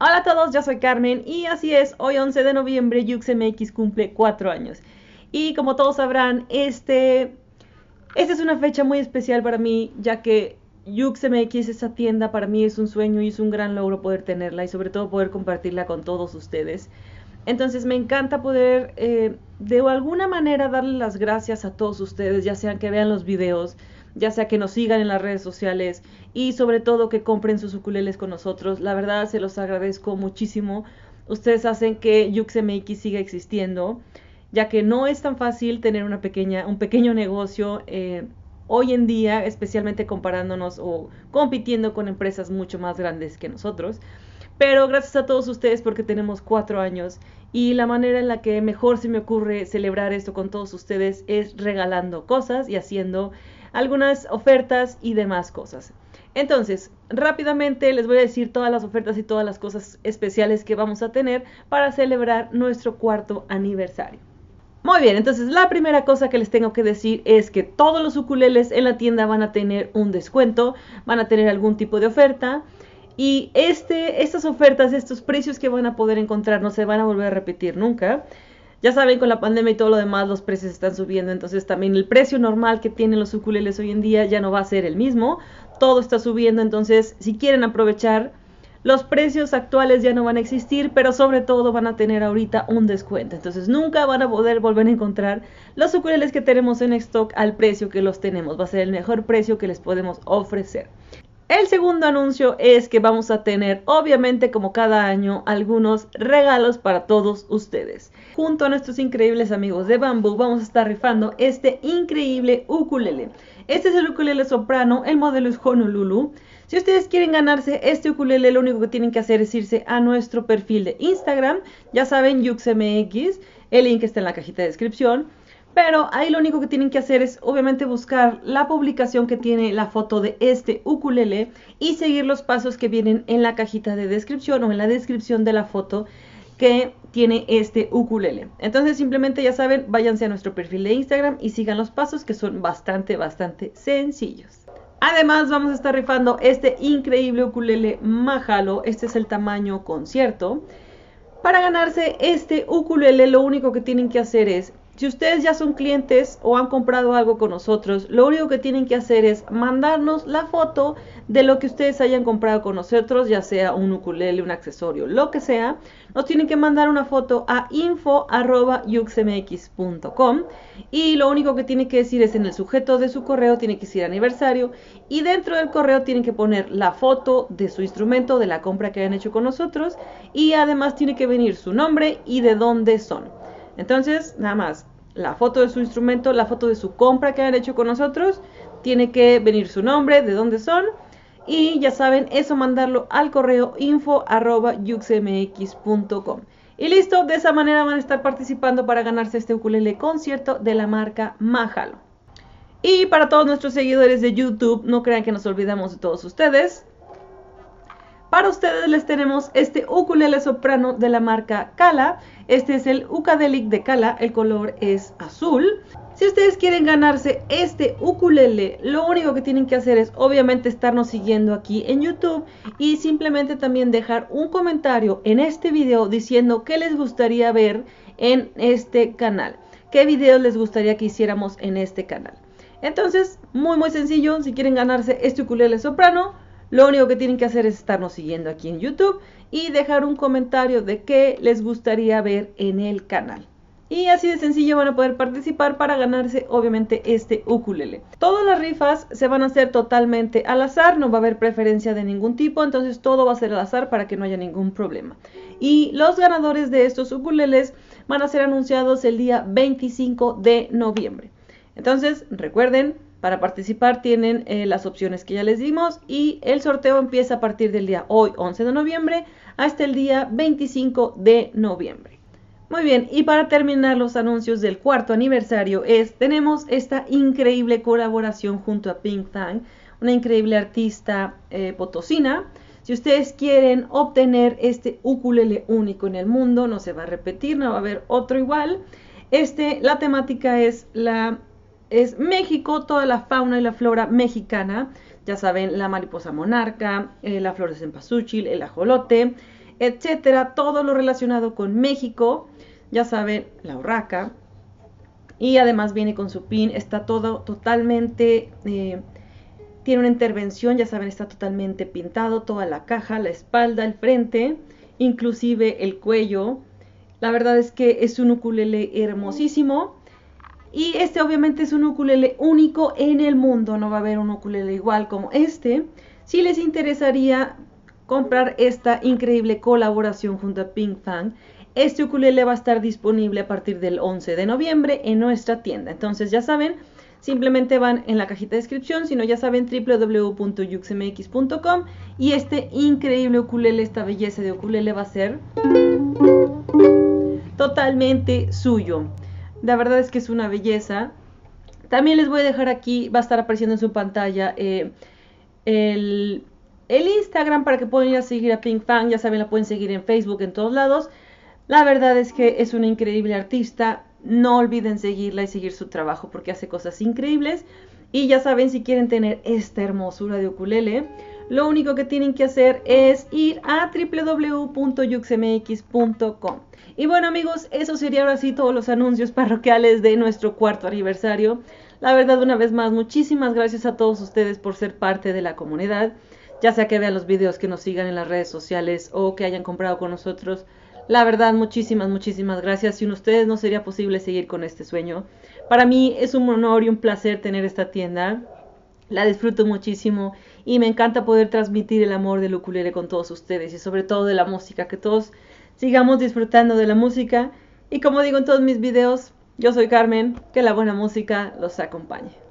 Hola a todos, yo soy Carmen y así es, hoy 11 de noviembre YuxMX cumple 4 años. Y como todos sabrán, este, esta es una fecha muy especial para mí, ya que YuxMX, esa tienda, para mí es un sueño y es un gran logro poder tenerla y sobre todo poder compartirla con todos ustedes. Entonces me encanta poder eh, de alguna manera darle las gracias a todos ustedes, ya sean que vean los videos, ya sea que nos sigan en las redes sociales y sobre todo que compren sus suculeles con nosotros. La verdad se los agradezco muchísimo. Ustedes hacen que YuxMX siga existiendo, ya que no es tan fácil tener una pequeña, un pequeño negocio eh, hoy en día, especialmente comparándonos o compitiendo con empresas mucho más grandes que nosotros. Pero gracias a todos ustedes porque tenemos cuatro años y la manera en la que mejor se me ocurre celebrar esto con todos ustedes es regalando cosas y haciendo algunas ofertas y demás cosas. Entonces, rápidamente les voy a decir todas las ofertas y todas las cosas especiales que vamos a tener para celebrar nuestro cuarto aniversario. Muy bien, entonces la primera cosa que les tengo que decir es que todos los ukuleles en la tienda van a tener un descuento, van a tener algún tipo de oferta. Y este, estas ofertas, estos precios que van a poder encontrar no se van a volver a repetir nunca. Ya saben, con la pandemia y todo lo demás, los precios están subiendo, entonces también el precio normal que tienen los suculeles hoy en día ya no va a ser el mismo. Todo está subiendo, entonces si quieren aprovechar, los precios actuales ya no van a existir, pero sobre todo van a tener ahorita un descuento. Entonces nunca van a poder volver a encontrar los suculeles que tenemos en stock al precio que los tenemos. Va a ser el mejor precio que les podemos ofrecer. El segundo anuncio es que vamos a tener, obviamente como cada año, algunos regalos para todos ustedes. Junto a nuestros increíbles amigos de Bamboo vamos a estar rifando este increíble ukulele. Este es el ukulele soprano, el modelo es Honolulu. Si ustedes quieren ganarse este ukulele, lo único que tienen que hacer es irse a nuestro perfil de Instagram, ya saben, YuxMX, el link está en la cajita de descripción pero ahí lo único que tienen que hacer es obviamente buscar la publicación que tiene la foto de este ukulele y seguir los pasos que vienen en la cajita de descripción o en la descripción de la foto que tiene este ukulele. Entonces simplemente ya saben, váyanse a nuestro perfil de Instagram y sigan los pasos que son bastante, bastante sencillos. Además vamos a estar rifando este increíble ukulele majalo. este es el tamaño concierto. Para ganarse este ukulele lo único que tienen que hacer es si ustedes ya son clientes o han comprado algo con nosotros, lo único que tienen que hacer es mandarnos la foto de lo que ustedes hayan comprado con nosotros, ya sea un ukulele, un accesorio, lo que sea. Nos tienen que mandar una foto a info.yuxmx.com y lo único que tienen que decir es en el sujeto de su correo tiene que decir aniversario y dentro del correo tienen que poner la foto de su instrumento, de la compra que hayan hecho con nosotros y además tiene que venir su nombre y de dónde son. Entonces, nada más, la foto de su instrumento, la foto de su compra que han hecho con nosotros, tiene que venir su nombre, de dónde son. Y ya saben, eso mandarlo al correo info@yuxmx.com Y listo, de esa manera van a estar participando para ganarse este ukulele concierto de la marca Mahalo. Y para todos nuestros seguidores de YouTube, no crean que nos olvidamos de todos ustedes. Para ustedes les tenemos este ukulele soprano de la marca Kala. Este es el Ukadelic de Kala, el color es azul. Si ustedes quieren ganarse este ukulele, lo único que tienen que hacer es obviamente estarnos siguiendo aquí en YouTube y simplemente también dejar un comentario en este video diciendo qué les gustaría ver en este canal, qué videos les gustaría que hiciéramos en este canal. Entonces, muy muy sencillo, si quieren ganarse este ukulele soprano, lo único que tienen que hacer es estarnos siguiendo aquí en YouTube y dejar un comentario de qué les gustaría ver en el canal. Y así de sencillo van a poder participar para ganarse obviamente este ukulele. Todas las rifas se van a hacer totalmente al azar, no va a haber preferencia de ningún tipo, entonces todo va a ser al azar para que no haya ningún problema. Y los ganadores de estos ukuleles van a ser anunciados el día 25 de noviembre. Entonces recuerden, para participar tienen eh, las opciones que ya les dimos y el sorteo empieza a partir del día hoy 11 de noviembre hasta el día 25 de noviembre. Muy bien, y para terminar los anuncios del cuarto aniversario es, tenemos esta increíble colaboración junto a Pink Tang, una increíble artista eh, potosina. Si ustedes quieren obtener este ukulele único en el mundo, no se va a repetir, no va a haber otro igual. Este, la temática es la es México, toda la fauna y la flora mexicana. Ya saben, la mariposa monarca, eh, la flor de cempasúchil, el ajolote, etcétera, todo lo relacionado con México. Ya saben, la urraca. Y además viene con su pin, está todo totalmente. Eh, tiene una intervención, ya saben, está totalmente pintado, toda la caja, la espalda, el frente, inclusive el cuello. La verdad es que es un ukulele hermosísimo y este obviamente es un ukulele único en el mundo, no va a haber un ukulele igual como este. Si les interesaría comprar esta increíble colaboración junto a Pink Fang, este ukulele va a estar disponible a partir del 11 de noviembre en nuestra tienda. Entonces ya saben, simplemente van en la cajita de descripción, si no ya saben www.yuxmx.com y este increíble ukulele, esta belleza de ukulele va a ser totalmente suyo. La verdad es que es una belleza. También les voy a dejar aquí, va a estar apareciendo en su pantalla eh, el, Instagram para que puedan ir a seguir a Pink Fan. Ya saben, la pueden seguir en Facebook, en todos lados. La verdad es que es una increíble artista. No olviden seguirla y seguir su trabajo porque hace cosas increíbles. Y ya saben, si quieren tener esta hermosura de ukulele, lo único que tienen que hacer es ir a www.yuxmx.com. Y bueno amigos, eso sería ahora sí todos los anuncios parroquiales de nuestro cuarto aniversario. La verdad, una vez más, muchísimas gracias a todos ustedes por ser parte de la comunidad, ya sea que vean los videos, que nos sigan en las redes sociales o que hayan comprado con nosotros. La verdad, muchísimas, muchísimas gracias. Sin ustedes no sería posible seguir con este sueño. Para mí es un honor y un placer tener esta tienda. La disfruto muchísimo y me encanta poder transmitir el amor del ukulele con todos ustedes y sobre todo de la música, que todos sigamos disfrutando de la música y como digo en todos mis videos, yo soy Carmen, que la buena música los acompañe.